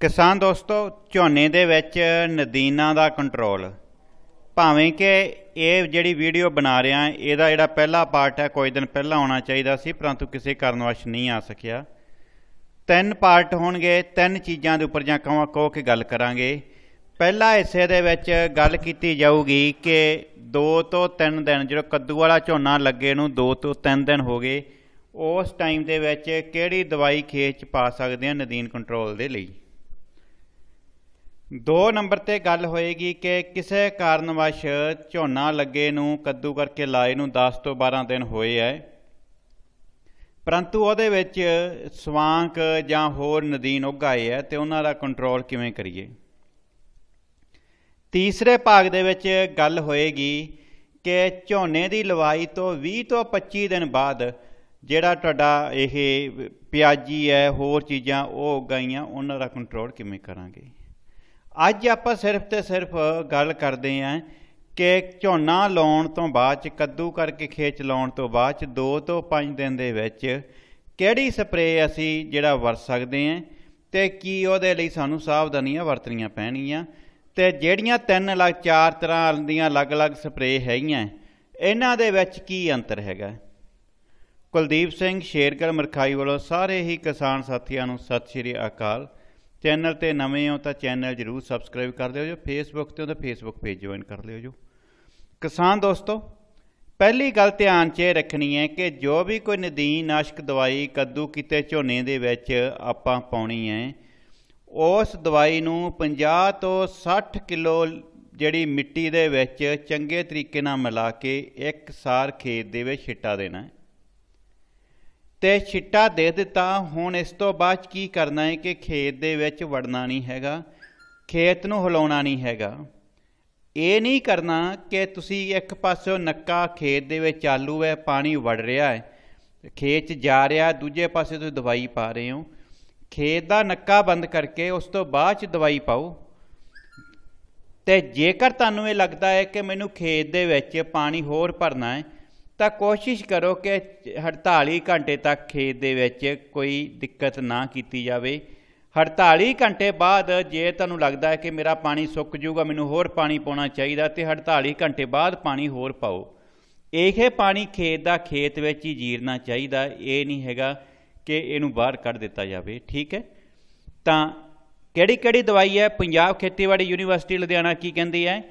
ਕਿਸਾਨ ਦੋਸਤੋ ਝੋਨੇ ਦੇ ਵਿੱਚ ਨਦੀਨਾਂ ਦਾ ਕੰਟਰੋਲ ਭਾਵੇਂ ਕਿ ਇਹ ਜਿਹੜੀ ਵੀਡੀਓ ਬਣਾ ਰਿਹਾ ਇਹਦਾ ਜਿਹੜਾ ਪਹਿਲਾ ਪਾਰਟ ਹੈ ਕੋਈ ਦਿਨ ਪਹਿਲਾਂ ਆਉਣਾ ਚਾਹੀਦਾ ਸੀ ਪਰੰਤੂ ਕਿਸੇ ਕਾਰਨ ਵਸ਼ ਨਹੀਂ ਆ ਸਕਿਆ ਤਿੰਨ ਪਾਰਟ ਹੋਣਗੇ ਤਿੰਨ ਚੀਜ਼ਾਂ ਦੇ ਉੱਪਰ ਜਾਂ ਕਹਾਂ ਕੋ ਕੇ ਗੱਲ ਕਰਾਂਗੇ ਪਹਿਲਾ ਹਿੱਸੇ ਦੇ ਵਿੱਚ ਗੱਲ ਕੀਤੀ ਜਾਊਗੀ ਕਿ 2 ਤੋਂ 3 ਦਿਨ ਜਿਹੜਾ ਕੱਦੂ ਵਾਲਾ ਝੋਨਾ ਲੱਗੇ ਨੂੰ 2 ਤੋਂ 3 ਦਿਨ ਹੋ ਗਏ ਉਸ ਟਾਈਮ ਦੇ ਵਿੱਚ ਕਿਹੜੀ ਦਵਾਈ ਖੇਤ ਚ ਪਾ ਸਕਦੇ ਆ ਨਦੀਨ ਕੰਟਰੋਲ ਦੇ ਲਈ ਦੋ ਨੰਬਰ ਤੇ ਗੱਲ ਹੋਏਗੀ ਕਿ ਕਿਸੇ ਕਾਰਨ ਵਸ਼ ਝੋਨਾ ਲੱਗੇ ਨੂੰ ਕੱਦੂ ਕਰਕੇ ਲਾਏ ਨੂੰ 10 ਤੋਂ 12 ਦਿਨ ਹੋਏ ਐ ਪਰੰਤੂ ਉਹਦੇ ਵਿੱਚ ਸਵਾਂਕ ਜਾਂ ਹੋਰ ਨਦੀਨ ਉੱਗ ਆਏ ਐ ਤੇ ਉਹਨਾਂ ਦਾ ਕੰਟਰੋਲ ਕਿਵੇਂ ਕਰੀਏ ਤੀਸਰੇ ਭਾਗ ਦੇ ਵਿੱਚ ਗੱਲ ਹੋਏਗੀ ਕਿ ਝੋਨੇ ਦੀ ਲਵਾਈ ਤੋਂ 20 ਤੋਂ 25 ਦਿਨ ਬਾਅਦ ਜਿਹੜਾ ਤੁਹਾਡਾ ਇਹ ਪਿਆਜੀ ਹੈ ਹੋਰ ਚੀਜ਼ਾਂ ਉਹ ਉਗਾਈਆਂ ਉਹਨਾਂ ਦਾ ਕੰਟਰੋਲ ਕਿਵੇਂ ਕਰਾਂਗੇ ਅੱਜ ਆਪਾਂ ਸਿਰਫ ਤੇ ਸਿਰਫ ਗੱਲ ਕਰਦੇ ਆਂ ਕਿ ਝੋਨਾ ਲਾਉਣ ਤੋਂ ਬਾਅਦ ਚ ਕੱਦੂ ਕਰਕੇ ਖੇਤ ਲਾਉਣ ਤੋਂ ਬਾਅਦ ਚ 2 ਤੋਂ 5 ਦਿਨ ਦੇ ਵਿੱਚ ਕਿਹੜੀ ਸਪਰੇਅ ਅਸੀਂ ਜਿਹੜਾ ਵਰਤ ਸਕਦੇ ਆਂ ਤੇ ਕੀ ਉਹਦੇ ਲਈ ਸਾਨੂੰ ਸਾਵਧਾਨੀਆਂ ਵਰਤਣੀਆਂ ਪੈਣਗੀਆਂ ਤੇ ਜਿਹੜੀਆਂ ਤਿੰਨ ਲੱਗ ਚਾਰ ਤਰ੍ਹਾਂ ਦੀਆਂ ਅਲੱਗ-ਅਲੱਗ ਸਪਰੇਅ ਹੈਗੀਆਂ ਇਹਨਾਂ ਦੇ ਵਿੱਚ ਕੀ ਅੰਤਰ ਹੈਗਾ ਕੁਲਦੀਪ ਸਿੰਘ ਸ਼ੇਰਗੜ ਮਰਖਾਈ ਵੱਲੋਂ ਸਾਰੇ ਹੀ ਕਿਸਾਨ ਸਾਥੀਆਂ ਨੂੰ ਸਤਿ ਸ਼੍ਰੀ ਅਕਾਲ ਚੈਨਲ ਤੇ ਨਵੇਂ ਹੋ ਤਾਂ ਚੈਨਲ ਜਰੂਰ ਸਬਸਕ੍ਰਾਈਬ ਕਰ ਲਿਓ ਜੋ ਫੇਸਬੁੱਕ ਤੇ ਉਹਦਾ ਫੇਸਬੁੱਕ ਪੇਜ ਜੁਆਇਨ ਕਰ ਲਿਓ ਜੋ ਕਿਸਾਨ ਦੋਸਤੋ ਪਹਿਲੀ ਗੱਲ ਧਿਆਨ 'ਚ ਰੱਖਣੀ ਹੈ ਕਿ ਜੋ ਵੀ ਕੋਈ ਨਦੀਨ ਨਾਸ਼ਕ ਦਵਾਈ ਕੱਦੂ ਕੀਤੇ ਝੋਨੇ ਦੇ ਵਿੱਚ ਆਪਾਂ ਪਾਉਣੀ ਹੈ ਉਸ ਦਵਾਈ ਨੂੰ 50 ਤੋਂ 60 ਕਿਲੋ ਜਿਹੜੀ ਮਿੱਟੀ ਦੇ ਵਿੱਚ ਚੰਗੇ ਤਰੀਕੇ ਨਾਲ ਮਿਲਾ ਕੇ ਇੱਕ ਸਾਰ ਖੇਤ ਦੇ ਵਿੱਚ ਛਿੱਟਾ ਦੇਣਾ ਹੈ ਤੇ ਛਿੱਟਾ ਦੇ ਦਿੱਤਾ ਹੁਣ ਇਸ ਤੋਂ ਬਾਅਦ ਕੀ ਕਰਨਾ ਹੈ ਕਿ ਖੇਤ ਦੇ ਵਿੱਚ ਵੜਨਾ ਨਹੀਂ ਹੈਗਾ ਖੇਤ ਨੂੰ ਹਿਲਾਉਣਾ ਨਹੀਂ ਹੈਗਾ ਇਹ ਨਹੀਂ ਕਰਨਾ ਕਿ ਤੁਸੀਂ ਇੱਕ ਪਾਸਿਓਂ ਨੱਕਾ ਖੇਤ ਦੇ ਵਿੱਚ ਚਾਲੂ ਹੈ ਪਾਣੀ ਵੜ ਰਿਹਾ ਹੈ ਖੇਤ 'ਚ ਜਾ ਰਿਹਾ ਦੂਜੇ ਪਾਸੇ ਤੁਸੀਂ ਦਵਾਈ ਪਾ ਰਹੇ ਹੋ ਖੇਤ ਦਾ ਨੱਕਾ ਬੰਦ ਕਰਕੇ ਉਸ ਤੋਂ ਬਾਅਦ 'ਚ ਦਵਾਈ ਪਾਓ ਤੇ ਜੇਕਰ ਤੁਹਾਨੂੰ ਇਹ ਲੱਗਦਾ ਹੈ ਕਿ ਮੈਨੂੰ ਖੇਤ ਦੇ ਵਿੱਚ ਪਾਣੀ ਹੋਰ ਭਰਨਾ ਹੈ ਤਾਂ ਕੋਸ਼ਿਸ਼ ਕਰੋ ਕਿ 48 ਘੰਟੇ ਤੱਕ ਖੇਤ ਦੇ ਵਿੱਚ ਕੋਈ ਦਿੱਕਤ ਨਾ ਕੀਤੀ ਜਾਵੇ 48 ਘੰਟੇ ਬਾਅਦ ਜੇ ਤੁਹਾਨੂੰ ਲੱਗਦਾ ਹੈ ਕਿ ਮੇਰਾ ਪਾਣੀ ਸੁੱਕ ਜਾਊਗਾ ਮੈਨੂੰ ਹੋਰ ਪਾਣੀ ਪਾਉਣਾ ਚਾਹੀਦਾ ਤੇ 48 ਘੰਟੇ ਬਾਅਦ ਪਾਣੀ ਹੋਰ ਪਾਓ ਇਹੇ ਪਾਣੀ ਖੇਤ ਦਾ ਖੇਤ ਵਿੱਚ ਹੀ ਜੀਰਨਾ ਚਾਹੀਦਾ ਇਹ ਨਹੀਂ ਹੈਗਾ ਕਿ ਇਹਨੂੰ ਬਾਹਰ ਕੱਢ ਦਿੱਤਾ ਜਾਵੇ ਠੀਕ ਹੈ ਤਾਂ ਕਿਹੜੀ ਕਿਹੜੀ ਦਵਾਈ ਹੈ ਪੰਜਾਬ ਖੇਤੀਬਾੜੀ ਯੂਨੀਵਰਸਿਟੀ ਲੁਧਿਆਣਾ ਕੀ ਕਹਿੰਦੀ ਹੈ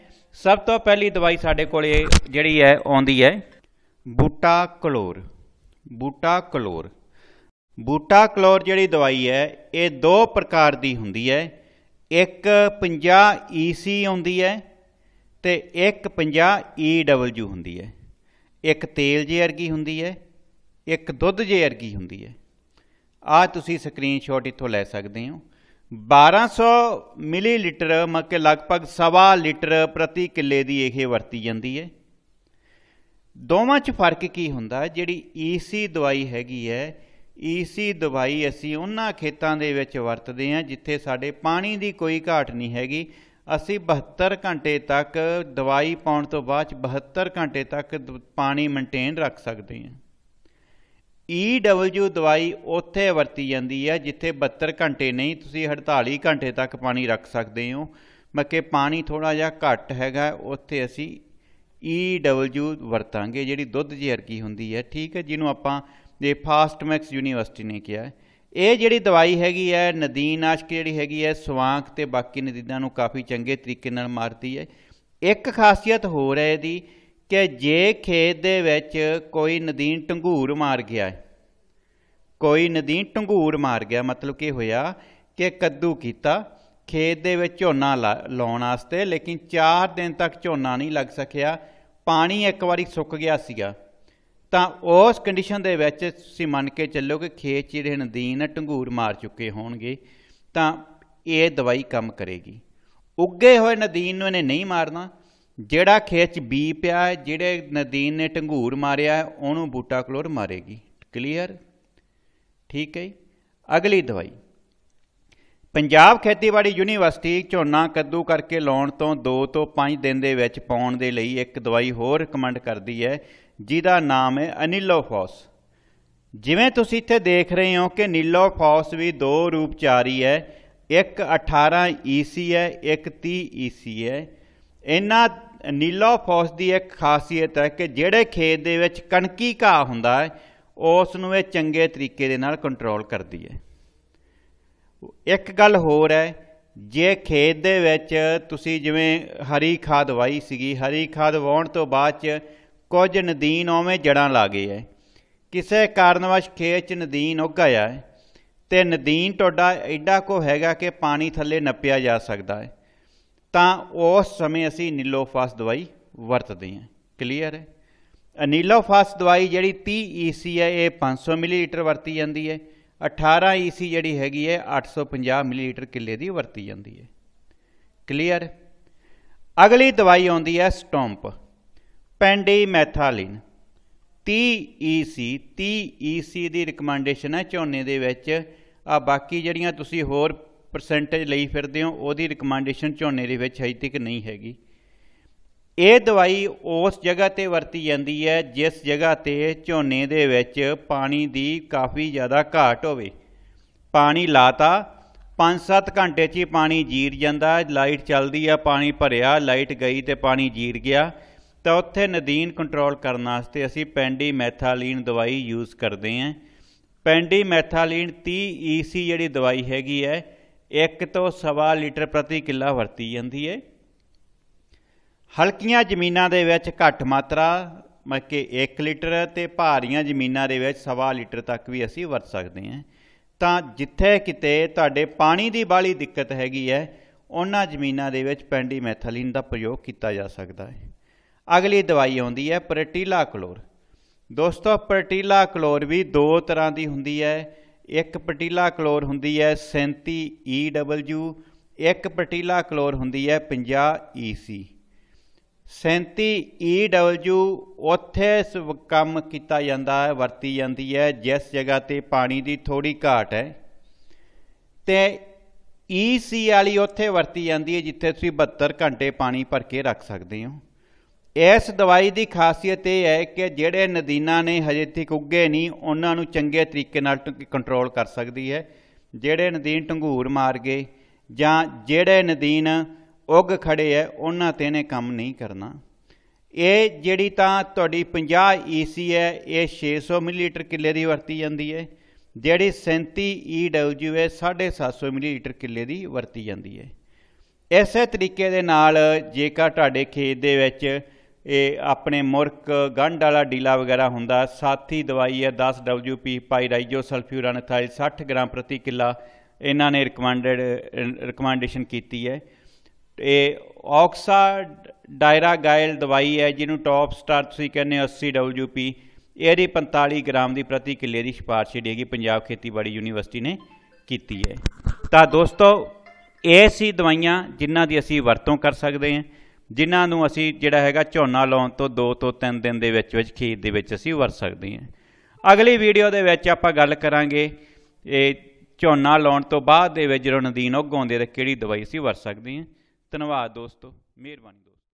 ਸਭ ਤੋਂ ਪਹਿਲੀ ਦਵਾਈ ਸਾਡੇ ਕੋਲੇ ਜਿਹੜੀ ਹੈ ਆਉਂਦੀ ਹੈ ਬੂਟਾ ਕਲੋਰ ਬੂਟਾ ਕਲੋਰ ਬੂਟਾ ਕਲੋਰ ਜਿਹੜੀ ਦਵਾਈ ਹੈ ਇਹ ਦੋ ਪ੍ਰਕਾਰ ਦੀ ਹੁੰਦੀ ਹੈ ਇੱਕ 50 EC ਆਉਂਦੀ ਹੈ ਤੇ ਇੱਕ 50 EW ਹੁੰਦੀ ਹੈ ਇੱਕ ਤੇਲ ਜੇ ਵਰਗੀ ਹੁੰਦੀ ਹੈ ਇੱਕ ਦੁੱਧ ਜੇ ਵਰਗੀ ਹੁੰਦੀ ਹੈ ਆ ਤੁਸੀਂ ਸਕਰੀਨਸ਼ਾਟ ਇੱਥੋਂ ਲੈ ਸਕਦੇ ਹੋ 1200 ਮਿਲੀਲੀਟਰ ਮੱਕੇ ਲਗਭਗ 1.5 ਲੀਟਰ ਪ੍ਰਤੀ ਕਿੱਲੇ ਦੀ ਇਹ ਵਰਤੀ ਜਾਂਦੀ ਹੈ ਦੋਵਾਂ 'ਚ ਫਰਕ ਕੀ ਹੁੰਦਾ ਜਿਹੜੀ ਈਸੀ ਦਵਾਈ ਹੈਗੀ ਹੈ ਈਸੀ ਦਵਾਈ ਅਸੀਂ ਉਹਨਾਂ ਖੇਤਾਂ ਦੇ ਵਿੱਚ ਵਰਤਦੇ ਹਾਂ ਜਿੱਥੇ ਸਾਡੇ ਪਾਣੀ ਦੀ ਕੋਈ ਘਾਟ ਨਹੀਂ ਹੈਗੀ ਅਸੀਂ 72 ਘੰਟੇ ਤੱਕ ਦਵਾਈ ਪਾਉਣ ਤੋਂ ਬਾਅਦ 72 ਘੰਟੇ ਤੱਕ ਪਾਣੀ ਮੇਨਟੇਨ ਰੱਖ ਸਕਦੇ ਹਾਂ ਈਡਬਲਯੂ ਦਵਾਈ ਉੱਥੇ ਵਰਤੀ ਜਾਂਦੀ ਹੈ ਜਿੱਥੇ 72 ਘੰਟੇ ਨਹੀਂ ਤੁਸੀਂ 48 ਘੰਟੇ ਤੱਕ ਪਾਣੀ ਰੱਖ ਸਕਦੇ ਹੋ ਮੱਕੇ ਪਾਣੀ ਥੋੜਾ ਜਿਹਾ ਘੱਟ ਹੈਗਾ ਉੱਥੇ ਅਸੀਂ EW ਵਰਤਾਂਗੇ ਜਿਹੜੀ ਦੁੱਧ ਜ਼ਹਿਰਕੀ ਹੁੰਦੀ ਹੈ ਠੀਕ ਹੈ ਜਿਹਨੂੰ ਆਪਾਂ ਫਾਸਟ ਫਾਸਟਮੈਕਸ ਯੂਨੀਵਰਸਿਟੀ ਨੇ ਕਿਹਾ ਇਹ ਜਿਹੜੀ ਦਵਾਈ ਹੈਗੀ ਹੈ ਨਦੀਨਾਸ਼ਕ ਜਿਹੜੀ ਹੈਗੀ ਹੈ ਸਵਾਂਖ ਤੇ ਬਾਕੀ ਨਦੀਨਾਂ ਨੂੰ ਕਾਫੀ ਚੰਗੇ ਤਰੀਕੇ ਨਾਲ ਮਾਰਦੀ ਹੈ ਇੱਕ ਖਾਸੀਅਤ ਹੋਰ ਹੈ ਇਹਦੀ ਕਿ ਜੇ ਖੇਤ ਦੇ ਵਿੱਚ ਕੋਈ ਨਦੀਨ ਟੰਗੂਰ ਮਾਰ ਗਿਆ ਕੋਈ ਨਦੀਨ ਟੰਗੂਰ ਮਾਰ ਗਿਆ ਮਤਲਬ ਕੀ ਹੋਇਆ ਕਿ ਕੱਦੂ ਕੀਤਾ ਖੇਤ ਦੇ ਵਿੱਚ ਝੋਨਾ ਲਾਉਣ ਵਾਸਤੇ ਲੇਕਿਨ 4 ਦਿਨ ਤੱਕ ਝੋਨਾ ਨਹੀਂ ਲੱਗ ਸਕਿਆ ਪਾਣੀ ਇੱਕ ਵਾਰੀ ਸੁੱਕ ਗਿਆ ਸੀਗਾ ਤਾਂ ਉਸ ਕੰਡੀਸ਼ਨ ਦੇ ਵਿੱਚ ਤੁਸੀਂ ਮੰਨ ਕੇ ਚੱਲੋ ਕਿ ਖੇਤ ਜਿਹੜੇ ਨਦੀਨ ਢੰਗੂਰ ਮਾਰ ਚੁੱਕੇ ਹੋਣਗੇ ਤਾਂ ਇਹ ਦਵਾਈ ਕੰਮ ਕਰੇਗੀ ਉੱਗੇ ਹੋਏ ਨਦੀਨ ਨੂੰ ਇਹਨੇ ਨਹੀਂ ਮਾਰਨਾ ਜਿਹੜਾ ਖੇਤ 'ਚ ਬੀ ਪਿਆ ਹੈ ਜਿਹੜੇ ਨਦੀਨ ਨੇ ਢੰਗੂਰ ਮਾਰਿਆ ਉਹਨੂੰ ਬੂਟਾ ਕਲੋਰ ਮਾਰੇਗੀ ਕਲੀਅਰ ਠੀਕ ਹੈ ਅਗਲੀ ਦਵਾਈ ਪੰਜਾਬ ਖੇਤੀਬਾੜੀ ਯੂਨੀਵਰਸਿਟੀ ਝੋਨਾ ਕੱਦੂ ਕਰਕੇ ਲਾਉਣ ਤੋਂ 2 ਤੋਂ 5 ਦਿਨ ਦੇ ਵਿੱਚ ਪਾਉਣ ਦੇ ਲਈ ਇੱਕ ਦਵਾਈ ਹੋਰ ਰეკਮੈਂਡ ਕਰਦੀ ਹੈ ਜਿਹਦਾ ਨਾਮ ਹੈ ਅਨਿਲੋਫੋਸ ਜਿਵੇਂ ਤੁਸੀਂ ਇੱਥੇ ਦੇਖ ਰਹੇ ਹੋ ਕਿ ਨੀਲੋਫੋਸ ਵੀ ਦੋ ਰੂਪਚਾਰੀ ਹੈ ਇੱਕ 18 ਈਸੀ e ਹੈ ਇੱਕ 30 ਈਸੀ e ਹੈ ਇਹਨਾਂ ਨੀਲੋਫੋਸ ਦੀ ਇੱਕ ਖਾਸੀਅਤ ਹੈ ਕਿ ਜਿਹੜੇ ਖੇਤ ਦੇ ਵਿੱਚ ਕਣਕੀ ਘਾਹ ਹੁੰਦਾ ਹੈ ਉਸ ਨੂੰ ਇਹ ਚੰਗੇ ਤਰੀਕੇ ਦੇ ਨਾਲ ਕੰਟਰੋਲ ਕਰਦੀ ਹੈ ਇੱਕ ਗੱਲ ਹੋਰ ਹੈ ਜੇ ਖੇਤ ਦੇ ਵਿੱਚ ਤੁਸੀਂ ਜਿਵੇਂ ਹਰੀ ਖਾਦ ਵਾਈ ਸੀਗੀ ਹਰੀ ਖਾਦ ਵਾਉਣ ਤੋਂ ਬਾਅਦ ਚ ਕੁਝ ਨਦੀਨ ਉਵੇਂ ਜੜਾਂ ਲਾ ਗਏ ਐ ਕਿਸੇ ਕਾਰਨਵਸ਼ ਖੇਤ ਚ ਨਦੀਨ ਉੱਗ ਗਿਆ ਤੇ ਨਦੀਨ ਟੋਡਾ ਐਡਾ ਕੋ ਹੈਗਾ ਕਿ ਪਾਣੀ ਥੱਲੇ ਨੱਪਿਆ ਜਾ ਸਕਦਾ ਹੈ ਤਾਂ ਉਸ ਸਮੇਂ ਅਸੀਂ ਨੀਲੋਫਾਸ ਦਵਾਈ ਵਰਤਦੇ ਹਾਂ ਕਲੀਅਰ ਹੈ ਅਨੀਲੋਫਾਸ ਦਵਾਈ ਜਿਹੜੀ 30 EC ਹੈ ਇਹ 500 ਮਿਲੀਲੀਟਰ ਵਰਤੀ ਜਾਂਦੀ ਹੈ 18 ਈਸੀ ਜਿਹੜੀ ਹੈਗੀ ਹੈ 850 ਮਿਲੀਲੀਟਰ ਕਿੱਲੇ ਦੀ ਵਰਤੀ ਜਾਂਦੀ ਹੈ ਕਲੀਅਰ ਅਗਲੀ ਦਵਾਈ ਆਉਂਦੀ ਹੈ ਸਟੋਂਪ ਮੈਥਾਲਿਨ 30 ਈਸੀ 30 ਈਸੀ ਦੀ ਰეკਮੈਂਡੇਸ਼ਨ ਹੈ ਝੋਨੇ ਦੇ ਵਿੱਚ ਆ ਬਾਕੀ ਜਿਹੜੀਆਂ ਤੁਸੀਂ ਹੋਰ ਪਰਸੈਂਟੇਜ ਲਈ ਫਿਰਦੇ ਹੋ ਉਹਦੀ ਰეკਮੈਂਡੇਸ਼ਨ ਝੋਨੇ ਦੇ ਵਿੱਚ ਹਜੇ ਤੱਕ ਨਹੀਂ ਹੈਗੀ ਇਹ ਦਵਾਈ ਉਸ ਜਗ੍ਹਾ ਤੇ ਵਰਤੀ ਜਾਂਦੀ ਹੈ ਜਿਸ ਜਗ੍ਹਾ ਤੇ ਝੋਨੇ ਦੇ ਵਿੱਚ ਪਾਣੀ ਦੀ ਕਾਫੀ ਜ਼ਿਆਦਾ ਘਾਟ ਹੋਵੇ ਪਾਣੀ ਲਾਤਾ 5-7 ਘੰਟੇ 'ਚ ਹੀ ਪਾਣੀ ਜੀਰ ਜਾਂਦਾ ਲਾਈਟ ਚੱਲਦੀ ਆ ਪਾਣੀ ਭਰਿਆ ਲਾਈਟ ਗਈ ਤੇ ਪਾਣੀ ਜੀਰ ਗਿਆ ਤਾਂ ਉੱਥੇ ਨਦੀਨ ਕੰਟਰੋਲ ਕਰਨ ਵਾਸਤੇ ਅਸੀਂ ਪੈਂਡੀ ਮੈਥਾਲੀਨ ਦਵਾਈ ਯੂਜ਼ ਕਰਦੇ ਆਂ ਪੈਂਡੀ ਮੈਥਾਲੀਨ 30 EC ਜਿਹੜੀ ਦਵਾਈ ਹੈਗੀ ਹੈ 1 ਤੋਂ 1.5 ਲੀਟਰ ਪ੍ਰਤੀ ਕਿੱਲਾ ਵਰਤੀ ਜਾਂਦੀ ਹੈ ਹਲਕੀਆਂ ਜ਼ਮੀਨਾਂ ਦੇ ਵਿੱਚ ਘੱਟ ਮਾਤਰਾ ਮੱਕੇ 1 ਲੀਟਰ ਤੇ ਭਾਰੀਆਂ ਜ਼ਮੀਨਾਂ ਦੇ ਵਿੱਚ 1.5 ਲੀਟਰ ਤੱਕ ਵੀ ਅਸੀਂ ਵਰਤ ਸਕਦੇ ਹਾਂ ਤਾਂ ਜਿੱਥੇ ਕਿਤੇ ਤੁਹਾਡੇ ਪਾਣੀ ਦੀ ਬਾਲੀ ਦਿੱਕਤ ਹੈਗੀ ਹੈ ਉਹਨਾਂ ਜ਼ਮੀਨਾਂ ਦੇ ਵਿੱਚ ਪੈਂਡੀ ਪੈਂਡੀਮੈਥਾਲਿਨ ਦਾ ਪ੍ਰਯੋਗ ਕੀਤਾ ਜਾ ਸਕਦਾ ਹੈ ਅਗਲੀ ਦਵਾਈ ਆਉਂਦੀ ਹੈ ਪ੍ਰਟੀਲਾ ਕਲੋਰ ਦੋਸਤੋ ਪ੍ਰਟੀਲਾ ਕਲੋਰ ਵੀ ਦੋ ਤਰ੍ਹਾਂ ਦੀ ਹੁੰਦੀ ਹੈ ਇੱਕ ਪ੍ਰਟੀਲਾ ਕਲੋਰ ਹੁੰਦੀ ਹੈ 37 EW ਇੱਕ ਪ੍ਰਟੀਲਾ ਕਲੋਰ ਹੁੰਦੀ ਹੈ 50 EC 37 EW ਉੱਥੇ ਕੰਮ ਕੀਤਾ ਜਾਂਦਾ ਹੈ ਵਰਤੀ ਜਾਂਦੀ ਹੈ ਜਿਸ ਜਗ੍ਹਾ ਤੇ ਪਾਣੀ ਦੀ ਥੋੜੀ ਘਾਟ ਹੈ ਤੇ EC ਵਾਲੀ ਉੱਥੇ ਵਰਤੀ ਜਾਂਦੀ ਹੈ ਜਿੱਥੇ ਤੁਸੀਂ 72 ਘੰਟੇ ਪਾਣੀ ਭਰ ਕੇ ਰੱਖ ਸਕਦੇ ਹੋ ਇਸ ਦਵਾਈ ਦੀ ਖਾਸੀਅਤ ਇਹ ਹੈ ਕਿ ਜਿਹੜੇ ਨਦੀਨਾ ਨੇ ਹਜੇ ਤੱਕ ਉੱਗੇ ਨਹੀਂ ਉਹਨਾਂ ਨੂੰ ਚੰਗੇ ਤਰੀਕੇ ਨਾਲ ਕੰਟਰੋਲ ਕਰ ਸਕਦੀ ਹੈ ਜਿਹੜੇ ਨਦੀਨ ਢੰਗੂਰ ਮਾਰ ਗਏ ਜਾਂ ਜਿਹੜੇ ਨਦੀਨ ਉੱਗ ਖੜੇ ਐ ਉਹਨਾਂ ਤੇ ਨੇ ਕੰਮ ਨਹੀਂ ਕਰਨਾ ਇਹ ਜਿਹੜੀ ਤਾਂ ਤੁਹਾਡੀ 50 ਈਸੀ ਹੈ ਇਹ 600 ਮਿਲੀਲੀਟਰ ਕਿੱਲੇ ਦੀ ਵਰਤੀ ਜਾਂਦੀ ਹੈ ਜਿਹੜੀ 37 ਈਡਬਲਯੂ ਹੈ 750 ਮਿਲੀਲੀਟਰ ਕਿੱਲੇ ਦੀ ਵਰਤੀ ਜਾਂਦੀ ਹੈ ਐਸੇ ਤਰੀਕੇ ਦੇ ਨਾਲ ਜੇਕਰ ਤੁਹਾਡੇ ਖੇਤ ਦੇ ਵਿੱਚ ਇਹ ਆਪਣੇ ਮੁਰਕ ਗੰਢ ਵਾਲਾ ਡੀਲਾ ਵਗੈਰਾ ਹੁੰਦਾ ਸਾਥੀ ਦਵਾਈ ਹੈ 10 WP ਪਾਈਰਾਈਜੋ ਸਲਫਿਊਰਨਥਾਈਲ 60 ਗ੍ਰਾਮ ਪ੍ਰਤੀ ਕਿੱਲਾ ਇਹਨਾਂ ਨੇ ਰਿਕਮੈਂਡਡ ਰਿਕਮੈਂਡੇਸ਼ਨ ਕੀਤੀ ਹੈ ਇਹ ਆਕਸਾ ਡਾਇਰਾਗਾਇਲ ਦਵਾਈ ਹੈ ਜਿਹਨੂੰ ਟੌਪ ਸਟਾਰ ਤੁਸੀਂ ਕਹਿੰਦੇ 80 WP ਇਹਦੀ 45 ਗ੍ਰਾਮ ਦੀ ਪ੍ਰਤੀ ਕਿੱਲੇ ਦੀ ਸਿਫਾਰਿਸ਼ ਦੇਗੀ ਪੰਜਾਬ ਖੇਤੀਬਾੜੀ ਯੂਨੀਵਰਸਿਟੀ ਨੇ ਕੀਤੀ ਹੈ ਤਾਂ ਦੋਸਤੋ ਇਹ ਸੀ ਦਵਾਈਆਂ ਜਿਨ੍ਹਾਂ ਦੀ ਅਸੀਂ ਵਰਤੋਂ ਕਰ ਸਕਦੇ ਹਾਂ ਜਿਨ੍ਹਾਂ ਨੂੰ ਅਸੀਂ ਜਿਹੜਾ ਹੈਗਾ ਝੋਨਾ ਲਾਉਣ ਤੋਂ 2 ਤੋਂ 3 ਦਿਨ ਦੇ ਵਿੱਚ ਵਿੱਚ ਖੇਤ ਦੇ ਵਿੱਚ ਅਸੀਂ ਵਰਤ ਸਕਦੇ ਹਾਂ ਅਗਲੀ ਵੀਡੀਓ ਦੇ ਵਿੱਚ ਆਪਾਂ ਗੱਲ ਕਰਾਂਗੇ ਇਹ ਝੋਨਾ ਲਾਉਣ ਤੋਂ ਬਾਅਦ ਦੇ ਵਿੱਚ ਜਦੋਂ ਨਦੀਨ ਉਗਾਉਂਦੇ ਤੇ ਕਿਹੜੀ ਦਵਾਈ ਅਸੀਂ ਵਰਤ ਸਕਦੇ ਹਾਂ ਧੰਨਵਾਦ ਦੋਸਤੋ ਮਿਹਰਬਾਨੀ